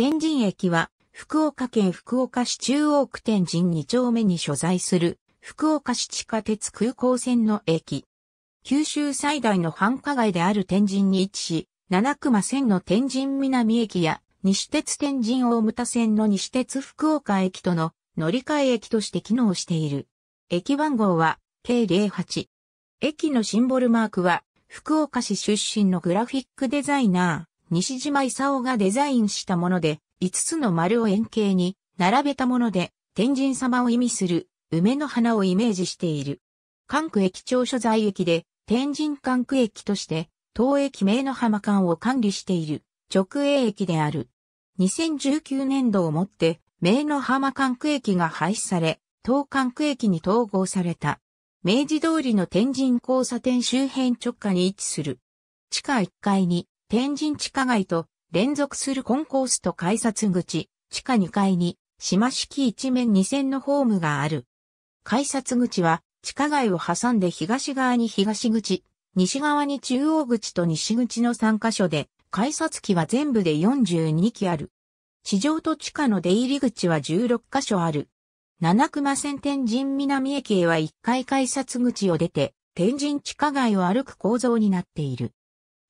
天神駅は、福岡県福岡市中央区天神2丁目に所在する、福岡市地下鉄空港線の駅。九州最大の繁華街である天神に位置し、七熊線の天神南駅や、西鉄天神大牟田線の西鉄福岡駅との乗り換え駅として機能している。駅番号は、K08。駅のシンボルマークは、福岡市出身のグラフィックデザイナー。西島勲がデザインしたもので、5つの丸を円形に並べたもので、天神様を意味する梅の花をイメージしている。関区駅長所在駅で、天神関区駅として、東駅名の浜間を管理している直営駅である。2019年度をもって、名の浜関区駅が廃止され、東関区駅に統合された。明治通りの天神交差点周辺直下に位置する。地下1階に天神地下街と連続するコンコースと改札口、地下2階に、島式一面2線のホームがある。改札口は、地下街を挟んで東側に東口、西側に中央口と西口の3カ所で、改札機は全部で42機ある。地上と地下の出入り口は16カ所ある。七熊線天神南駅へは1階改札口を出て、天神地下街を歩く構造になっている。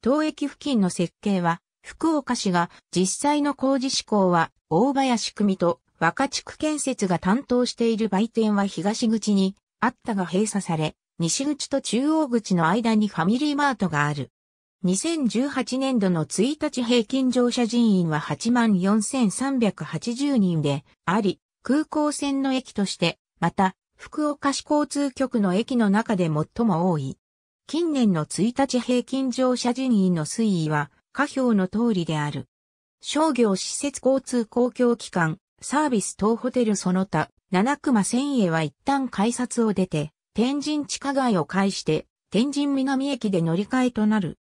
当駅付近の設計は、福岡市が実際の工事施向は大林組と若地区建設が担当している売店は東口にあったが閉鎖され、西口と中央口の間にファミリーマートがある。2018年度の1日平均乗車人員は84,380人であり、空港線の駅として、また、福岡市交通局の駅の中で最も多い。近年の1日平均乗車人員の推移は、下表の通りである。商業施設交通公共機関、サービス等ホテルその他、七熊千へは一旦改札を出て、天神地下街を介して、天神南駅で乗り換えとなる。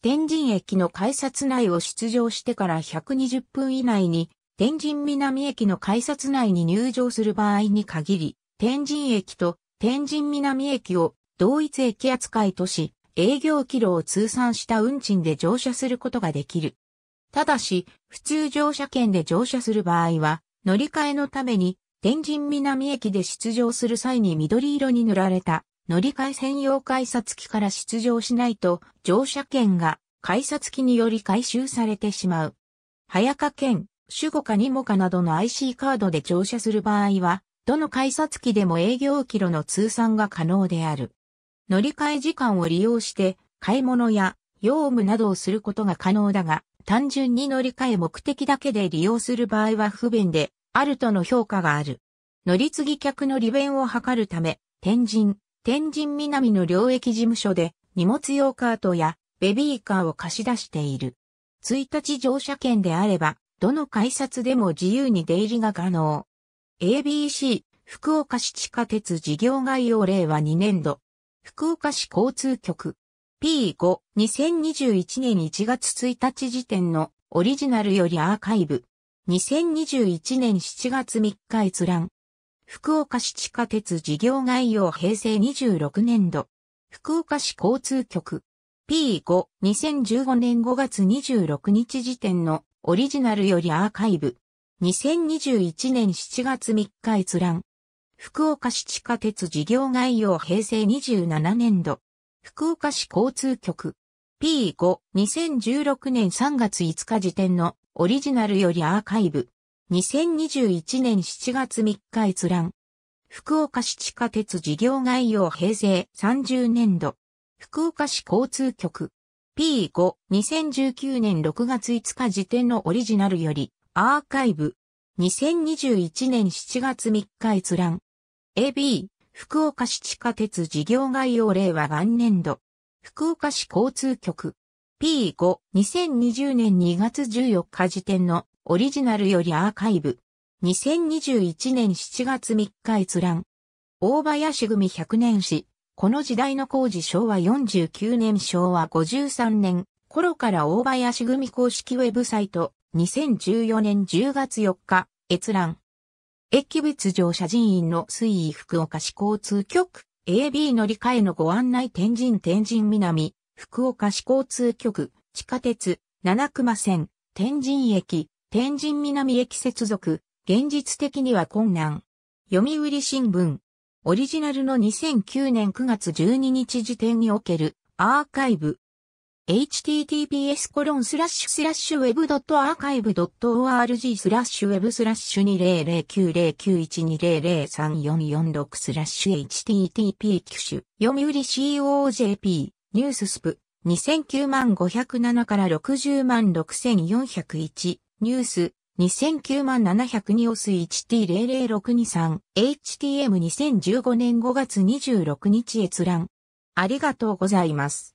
天神駅の改札内を出場してから120分以内に、天神南駅の改札内に入場する場合に限り、天神駅と天神南駅を同一駅扱いとし、営業キロを通算した運賃で乗車することができる。ただし、普通乗車券で乗車する場合は、乗り換えのために、天神南駅で出場する際に緑色に塗られた乗り換え専用改札機から出場しないと乗車券が改札機により回収されてしまう。早川券、守護かにもかなどの IC カードで乗車する場合は、どの改札機でも営業キロの通算が可能である。乗り換え時間を利用して買い物や用務などをすることが可能だが、単純に乗り換え目的だけで利用する場合は不便で、あるとの評価がある。乗り継ぎ客の利便を図るため、天神、天神南の領域事務所で荷物用カートやベビーカーを貸し出している。1日乗車券であれば、どの改札でも自由に出入りが可能。ABC、福岡市地下鉄事業概要令は2年度、福岡市交通局。P5、2021年1月1日時点のオリジナルよりアーカイブ。2021年7月3日閲覧。福岡市地下鉄事業概要平成26年度。福岡市交通局。P5、2015年5月26日時点のオリジナルよりアーカイブ。2021年7月3日閲覧。福岡市地下鉄事業概要平成27年度、福岡市交通局 P5、2016年3月5日時点のオリジナルよりアーカイブ、2021年7月3日閲覧、福岡市地下鉄事業概要平成30年度、福岡市交通局 P5、2019年6月5日時点のオリジナルよりアーカイブ、2021年7月3日閲覧。AB、福岡市地下鉄事業概要令和元年度。福岡市交通局。P5、2020年2月14日時点のオリジナルよりアーカイブ。2021年7月3日閲覧。大林組100年史。この時代の工事昭和49年昭和53年頃から大林組公式ウェブサイト2014年10月4日閲覧。駅別乗車人員の水位福岡市交通局、AB 乗り換えのご案内天神天神南、福岡市交通局、地下鉄、七熊線、天神駅、天神南駅接続、現実的には困難。読売新聞。オリジナルの2009年9月12日時点におけるアーカイブ https コロンスラッシュスラッシュ web.archive.org スラッシュ web スラッシュ20090912003446スラッシュ http 機種読売 COJP ニューススプ2009 507から60 6401ニュース2009 702オス 1T00623 HTM2015 年5月26日閲覧ありがとうございます。